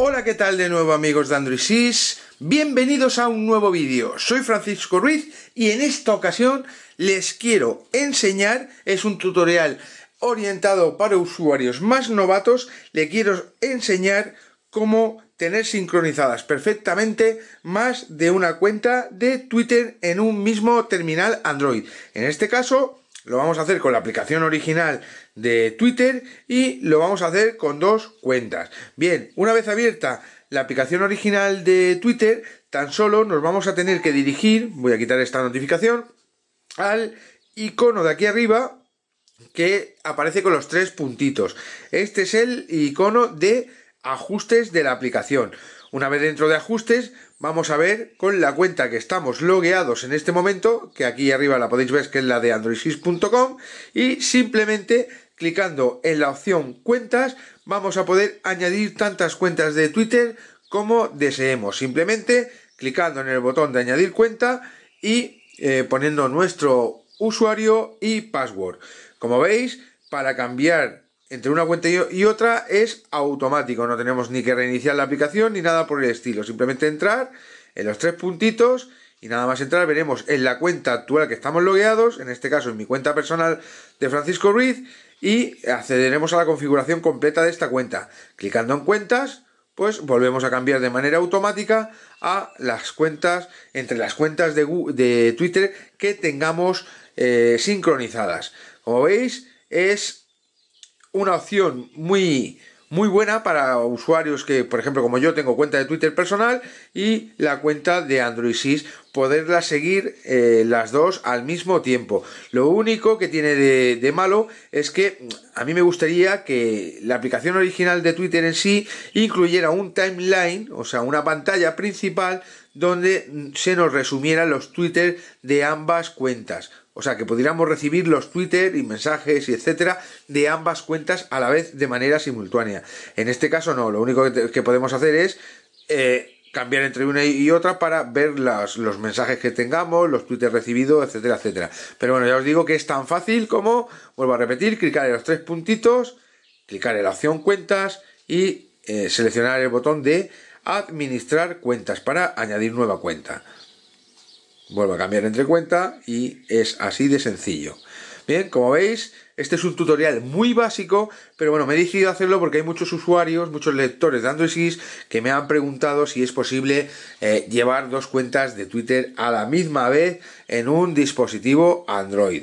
Hola, ¿qué tal de nuevo amigos de Android Bienvenidos a un nuevo vídeo. Soy Francisco Ruiz y en esta ocasión les quiero enseñar, es un tutorial orientado para usuarios más novatos, le quiero enseñar cómo tener sincronizadas perfectamente más de una cuenta de Twitter en un mismo terminal Android. En este caso, lo vamos a hacer con la aplicación original de Twitter y lo vamos a hacer con dos cuentas. Bien, una vez abierta la aplicación original de Twitter, tan solo nos vamos a tener que dirigir, voy a quitar esta notificación, al icono de aquí arriba que aparece con los tres puntitos. Este es el icono de ajustes de la aplicación. Una vez dentro de ajustes, vamos a ver con la cuenta que estamos logueados en este momento, que aquí arriba la podéis ver que es la de android y simplemente clicando en la opción cuentas, vamos a poder añadir tantas cuentas de Twitter como deseemos. Simplemente clicando en el botón de añadir cuenta y eh, poniendo nuestro usuario y password. Como veis, para cambiar entre una cuenta y otra es automático, no tenemos ni que reiniciar la aplicación ni nada por el estilo, simplemente entrar en los tres puntitos y nada más entrar veremos en la cuenta actual que estamos logueados, en este caso en mi cuenta personal de Francisco Ruiz y accederemos a la configuración completa de esta cuenta. Clicando en cuentas, pues volvemos a cambiar de manera automática a las cuentas, entre las cuentas de, de Twitter que tengamos eh, sincronizadas. Como veis, es una opción muy, muy buena para usuarios que, por ejemplo, como yo tengo cuenta de Twitter personal y la cuenta de Android 6, poderla seguir eh, las dos al mismo tiempo. Lo único que tiene de, de, malo es que mm, a mí me gustaría que la aplicación original de Twitter en sí incluyera un timeline, o sea, una pantalla principal donde se nos resumieran los Twitter de ambas cuentas. O sea, que pudiéramos recibir los Twitter y mensajes y etcétera de ambas cuentas a la vez de manera simultánea. En este caso no, lo único que, podemos hacer es eh, cambiar entre una y otra para ver los mensajes que tengamos, los Twitter recibidos, etcétera, etcétera. Pero bueno, ya os digo que es tan fácil como, vuelvo a repetir, clicar en los tres puntitos, clicar en la opción cuentas y eh, seleccionar el botón de administrar cuentas para añadir nueva cuenta. Vuelvo a cambiar entre cuenta y es así de sencillo. Bien, como veis, este es un tutorial muy básico, pero bueno, me he decidido hacerlo porque hay muchos usuarios, muchos lectores de Android 6 que me han preguntado si es posible eh, llevar dos cuentas de Twitter a la misma vez en un dispositivo Android.